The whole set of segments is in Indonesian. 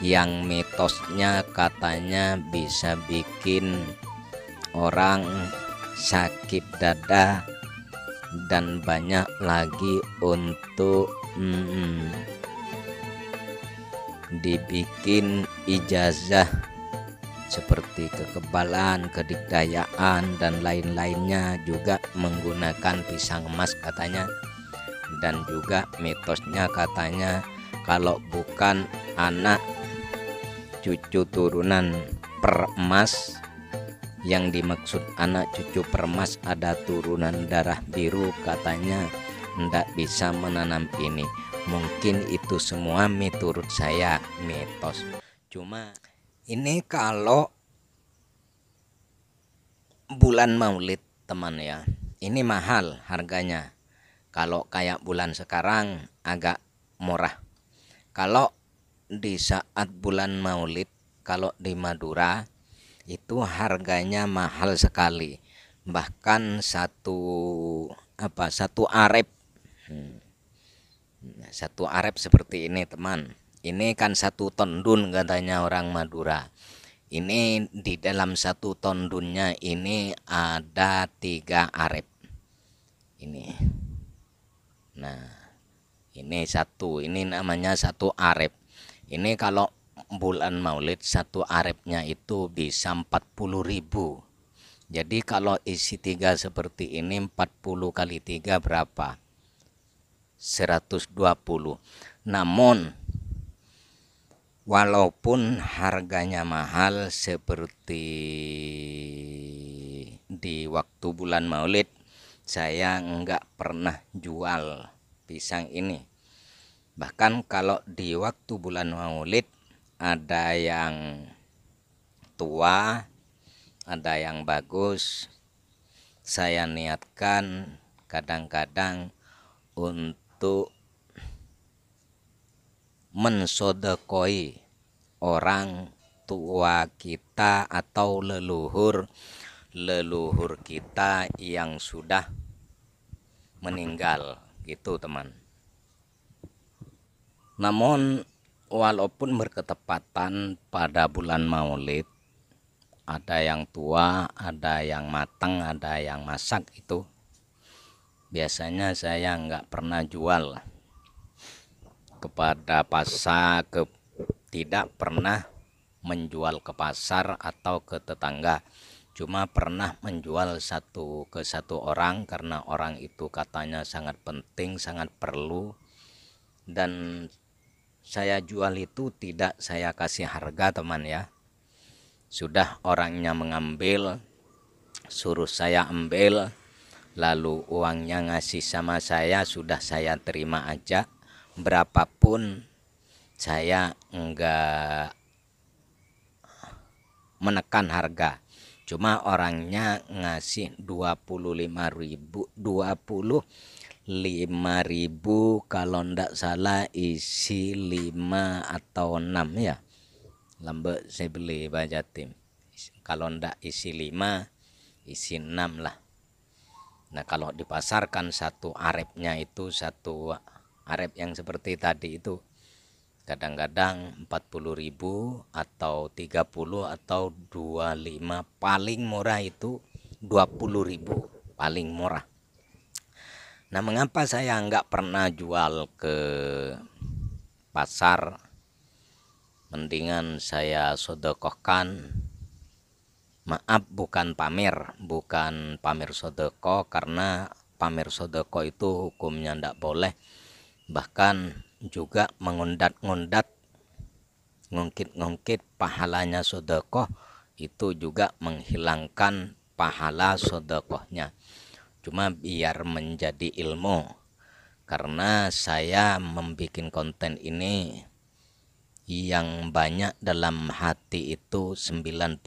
yang mitosnya katanya bisa bikin orang sakit dada dan banyak lagi untuk hmm, dibikin ijazah seperti kekebalan, kedikdayaan dan lain-lainnya juga menggunakan pisang emas katanya dan juga mitosnya katanya kalau bukan anak cucu turunan permas yang dimaksud anak cucu permas ada turunan darah biru katanya ndak bisa menanam ini mungkin itu semua menurut saya mitos cuma ini kalau bulan maulid teman ya ini mahal harganya kalau kayak bulan sekarang agak murah kalau di saat bulan Maulid kalau di Madura itu harganya mahal sekali. Bahkan satu apa? Satu arep. Hmm. Nah, satu arep seperti ini, teman. Ini kan satu tondun katanya orang Madura. Ini di dalam satu tondunnya ini ada tiga arep. Ini. Nah, ini satu, ini namanya satu arep ini kalau bulan maulid satu arepnya itu bisa 40 ribu. Jadi kalau isi tiga seperti ini 40 kali tiga berapa? 120. Namun walaupun harganya mahal seperti di waktu bulan Maulid saya nggak pernah jual pisang ini Bahkan kalau di waktu bulan Maulid ada yang tua, ada yang bagus. Saya niatkan kadang-kadang untuk mensodekoi orang tua kita atau leluhur leluhur kita yang sudah meninggal gitu teman namun walaupun berketepatan pada bulan Maulid ada yang tua, ada yang matang, ada yang masak itu biasanya saya nggak pernah jual kepada pasar ke tidak pernah menjual ke pasar atau ke tetangga cuma pernah menjual satu ke satu orang karena orang itu katanya sangat penting sangat perlu dan saya jual itu tidak saya kasih harga teman ya sudah orangnya mengambil suruh saya ambil lalu uangnya ngasih sama saya sudah saya terima aja berapapun saya enggak menekan harga cuma orangnya ngasih 25 ribu 20 5000 kalau ndak salah isi 5 atau 6 ya lambek saya beli baca tim kalau ndak isi 5 isi 6 lah nah kalau dipasarkan satu arepnya itu satu arep yang seperti tadi itu kadang-kadang 40.000 atau 30 atau 25 paling murah itu 20.000 paling murah Nah, mengapa saya nggak pernah jual ke pasar? Mendingan saya sodokohkan. Maaf, bukan pamer, bukan pamer sodoko karena pamer sodoko itu hukumnya tidak boleh. Bahkan juga mengundat ngundat ngungkit-ngungkit pahalanya sodokoh itu juga menghilangkan pahala sodokohnya cuma biar menjadi ilmu karena saya membuat konten ini yang banyak dalam hati itu 99%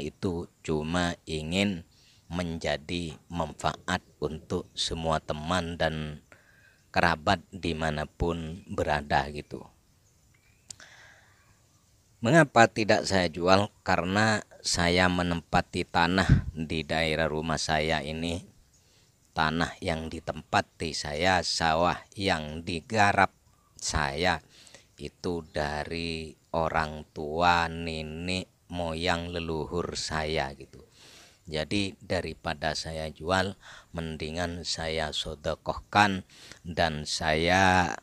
itu cuma ingin menjadi manfaat untuk semua teman dan kerabat dimanapun berada gitu Mengapa tidak saya jual? Karena saya menempati tanah di daerah rumah saya ini. Tanah yang ditempati saya, sawah yang digarap saya itu dari orang tua, nenek, moyang leluhur saya gitu. Jadi daripada saya jual, mendingan saya sodokohkan dan saya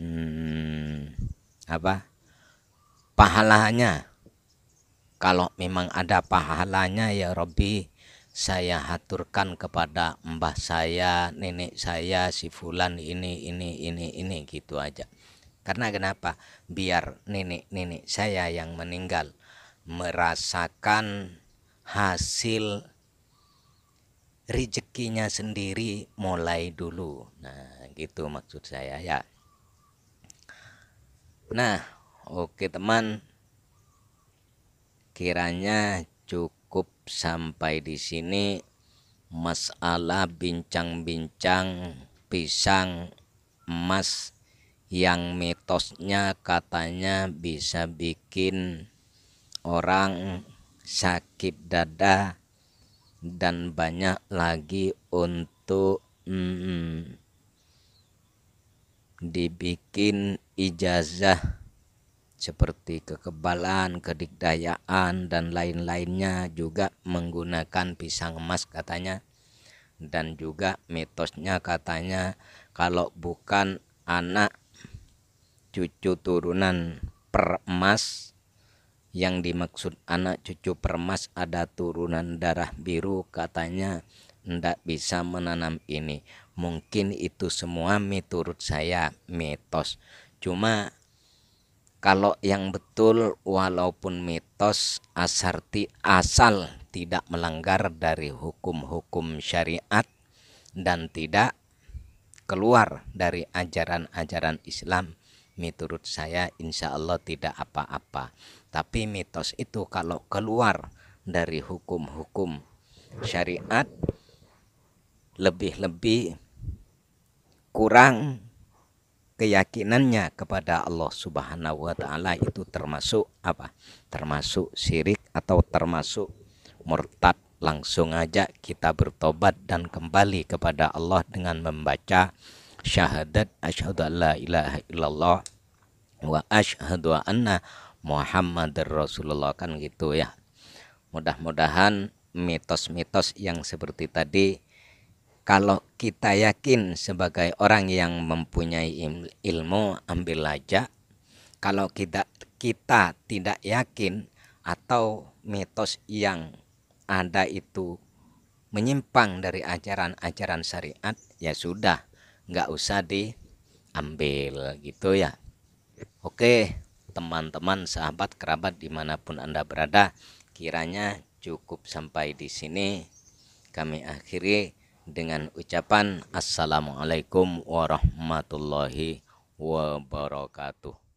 hmm, apa? pahalanya. Kalau memang ada pahalanya ya Robi saya haturkan kepada mbah saya, nenek saya, si fulan ini, ini, ini, ini gitu aja. Karena kenapa? Biar nenek-nenek saya yang meninggal merasakan hasil rezekinya sendiri mulai dulu. Nah, gitu maksud saya ya. Nah, Oke teman, kiranya cukup sampai di sini masalah bincang-bincang pisang emas yang mitosnya katanya bisa bikin orang sakit dada dan banyak lagi untuk hmm, dibikin ijazah seperti kekebalan, kedikdayaan dan lain-lainnya juga menggunakan pisang emas katanya dan juga mitosnya katanya kalau bukan anak cucu turunan permas yang dimaksud anak cucu permas ada turunan darah biru katanya ndak bisa menanam ini mungkin itu semua miturut saya mitos cuma kalau yang betul walaupun mitos asarti asal tidak melanggar dari hukum-hukum syariat dan tidak keluar dari ajaran-ajaran Islam menurut saya insya Allah tidak apa-apa tapi mitos itu kalau keluar dari hukum-hukum syariat lebih-lebih kurang keyakinannya kepada Allah Subhanahu wa taala itu termasuk apa? Termasuk syirik atau termasuk murtad. Langsung aja kita bertobat dan kembali kepada Allah dengan membaca syahadat asyhadu alla ilaha illallah wa asyhadu anna Muhammadar Rasulullah kan gitu ya. Mudah-mudahan mitos-mitos yang seperti tadi kalau kita yakin sebagai orang yang mempunyai ilmu ambil aja kalau kita kita tidak yakin atau mitos yang ada itu menyimpang dari ajaran-ajaran syariat ya sudah nggak usah diambil gitu ya oke teman-teman sahabat kerabat dimanapun anda berada kiranya cukup sampai di sini kami akhiri dengan ucapan Assalamualaikum warahmatullahi wabarakatuh.